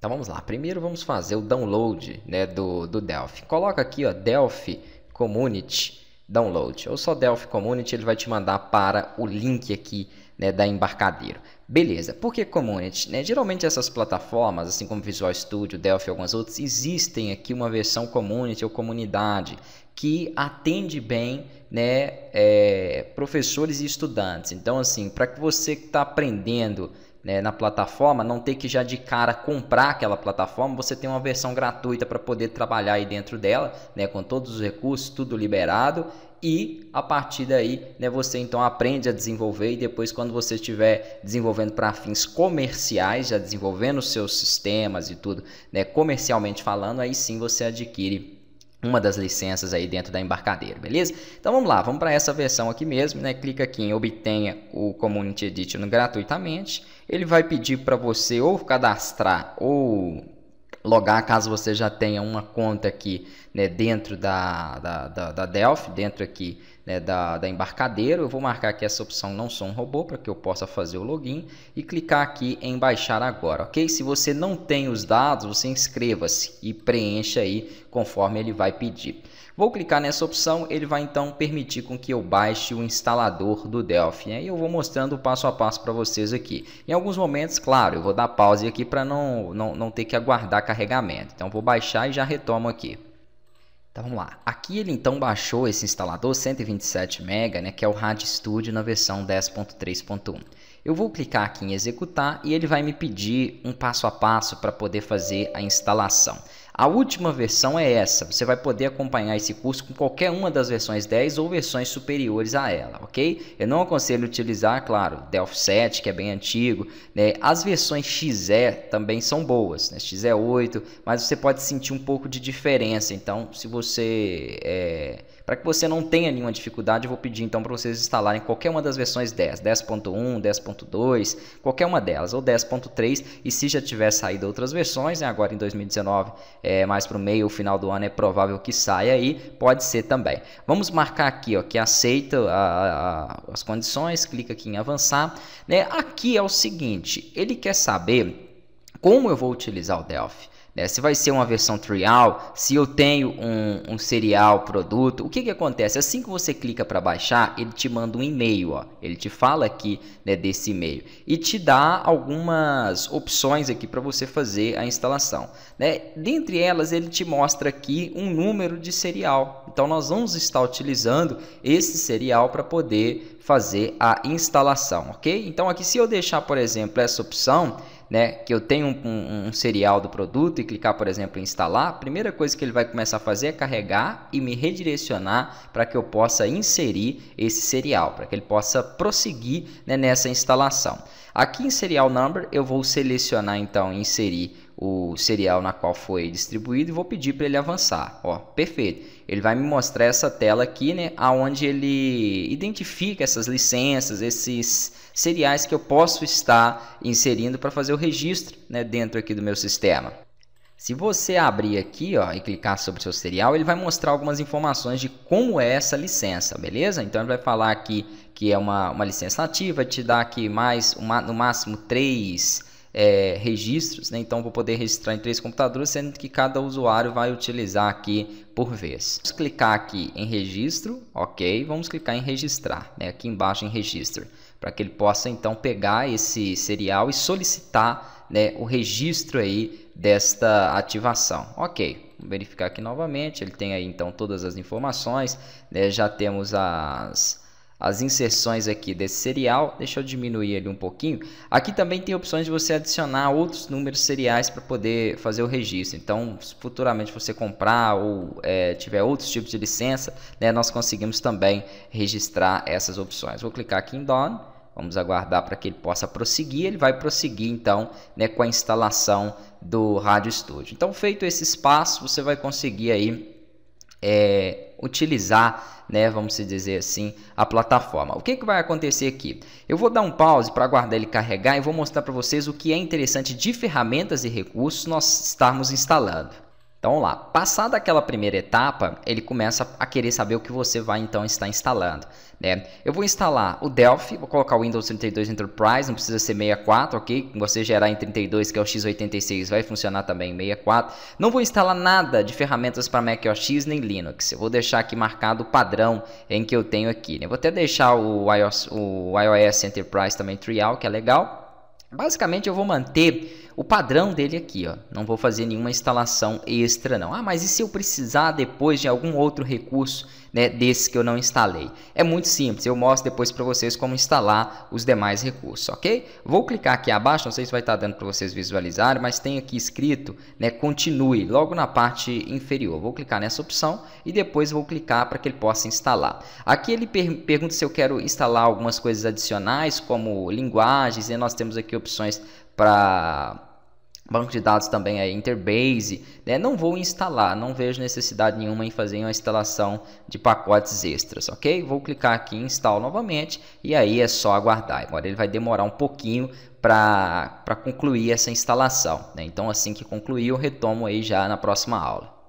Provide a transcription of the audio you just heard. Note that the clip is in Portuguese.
Então vamos lá, primeiro vamos fazer o download né, do, do Delphi. Coloca aqui ó, Delphi Community Download, ou só Delphi Community, ele vai te mandar para o link aqui né, da embarcadeira. Beleza, por que Community? Né? Geralmente essas plataformas, assim como Visual Studio, Delphi e algumas outras, existem aqui uma versão Community ou comunidade que atende bem né, é, professores e estudantes. Então assim, para que você que está aprendendo né, na plataforma, não ter que já de cara comprar aquela plataforma, você tem uma versão gratuita para poder trabalhar aí dentro dela, né, com todos os recursos, tudo liberado e a partir daí né, você então aprende a desenvolver e depois quando você estiver desenvolvendo para fins comerciais, já desenvolvendo seus sistemas e tudo, né, comercialmente falando, aí sim você adquire uma das licenças aí dentro da embarcadeira, beleza? Então vamos lá, vamos para essa versão aqui mesmo, né? Clica aqui em obtenha o Community Edition gratuitamente. Ele vai pedir para você ou cadastrar ou logar caso você já tenha uma conta aqui né, dentro da, da, da, da, Delphi, dentro aqui né, da, da embarcadeira. Eu vou marcar aqui essa opção não sou um robô para que eu possa fazer o login e clicar aqui em baixar agora, ok? Se você não tem os dados, você inscreva-se e preencha aí conforme ele vai pedir. Vou clicar nessa opção, ele vai então permitir com que eu baixe o instalador do Delphi. Né? E eu vou mostrando passo a passo para vocês aqui. Em alguns momentos, claro, eu vou dar pause aqui para não, não, não ter que aguardar carregamento. Então vou baixar e já retomo aqui. Então vamos lá. Aqui ele então baixou esse instalador 127 MB, né, que é o RAD Studio na versão 10.3.1. Eu vou clicar aqui em executar e ele vai me pedir um passo a passo para poder fazer a instalação. A última versão é essa. Você vai poder acompanhar esse curso com qualquer uma das versões 10 ou versões superiores a ela, ok? Eu não aconselho utilizar, claro, Delphi 7, que é bem antigo. Né? As versões XE também são boas, né? XE8, mas você pode sentir um pouco de diferença. Então, se você... É para que você não tenha nenhuma dificuldade, eu vou pedir então para vocês instalarem qualquer uma das versões 10, 10.1, 10.2, qualquer uma delas, ou 10.3, e se já tiver saído outras versões, né, agora em 2019, é, mais para o meio ou final do ano, é provável que saia aí, pode ser também. Vamos marcar aqui ó, que aceita as condições, clica aqui em avançar. Né? Aqui é o seguinte, ele quer saber como eu vou utilizar o Delphi. Né? Se vai ser uma versão trial, se eu tenho um, um serial produto, o que, que acontece? Assim que você clica para baixar, ele te manda um e-mail, ó. ele te fala aqui né, desse e-mail e te dá algumas opções aqui para você fazer a instalação. Né? Dentre elas, ele te mostra aqui um número de serial. Então, nós vamos estar utilizando esse serial para poder fazer a instalação, ok? Então, aqui se eu deixar, por exemplo, essa opção, né, que eu tenho um, um, um, serial do produto e clicar, por exemplo, em instalar, a primeira coisa que ele vai começar a fazer é carregar e me redirecionar para que eu possa inserir esse serial, para que ele possa prosseguir né, nessa instalação. Aqui em Serial Number eu vou selecionar então inserir o serial na qual foi distribuído e vou pedir para ele avançar. Ó, perfeito. Ele vai me mostrar essa tela aqui, né, aonde ele identifica essas licenças, esses seriais que eu posso estar inserindo para fazer o registro, né, dentro aqui do meu sistema. Se você abrir aqui ó, e clicar sobre o seu serial, ele vai mostrar algumas informações de como é essa licença, beleza? Então ele vai falar aqui que é uma, uma licença ativa, te dá aqui mais uma, no máximo três é, registros, né? então vou poder registrar em três computadores, sendo que cada usuário vai utilizar aqui por vez. Vamos clicar aqui em registro, ok, vamos clicar em registrar, né? aqui embaixo em registro, para que ele possa então pegar esse serial e solicitar né, o registro aí desta ativação, ok, Vamos verificar aqui novamente, ele tem aí então todas as informações, né? já temos as as inserções aqui desse serial. Deixa eu diminuir ele um pouquinho. Aqui também tem opções de você adicionar outros números seriais para poder fazer o registro. Então, futuramente você comprar ou é, tiver outros tipos de licença, né, nós conseguimos também registrar essas opções. Vou clicar aqui em Done. Vamos aguardar para que ele possa prosseguir. Ele vai prosseguir então né, com a instalação do Rádio Studio. Então, feito esse espaço, você vai conseguir aí é, utilizar, né, vamos dizer assim, a plataforma. O que, que vai acontecer aqui? Eu vou dar um pause para aguardar ele carregar e vou mostrar para vocês o que é interessante de ferramentas e recursos nós estarmos instalando. Então lá, passada aquela primeira etapa, ele começa a querer saber o que você vai então estar instalando. Né? Eu vou instalar o Delphi, vou colocar o Windows 32 Enterprise, não precisa ser 64, ok? Você gerar em 32, que é o x86, vai funcionar também em 64. Não vou instalar nada de ferramentas para Mac OS X nem Linux. Eu vou deixar aqui marcado o padrão em que eu tenho aqui. Né? Vou até deixar o iOS, o iOS Enterprise também trial, que é legal. Basicamente eu vou manter o padrão dele é aqui, ó. Não vou fazer nenhuma instalação extra não. Ah, mas e se eu precisar depois de algum outro recurso, né, desse que eu não instalei? É muito simples, eu mostro depois para vocês como instalar os demais recursos, ok? Vou clicar aqui abaixo, não sei se vai estar tá dando para vocês visualizarem, mas tem aqui escrito, né, continue, logo na parte inferior. Vou clicar nessa opção e depois vou clicar para que ele possa instalar. Aqui ele per pergunta se eu quero instalar algumas coisas adicionais, como linguagens, e né? nós temos aqui opções para Banco de dados também é Interbase. Né? Não vou instalar, não vejo necessidade nenhuma em fazer uma instalação de pacotes extras, ok? Vou clicar aqui em install novamente e aí é só aguardar. Agora ele vai demorar um pouquinho para concluir essa instalação. Né? Então assim que concluir eu retomo aí já na próxima aula.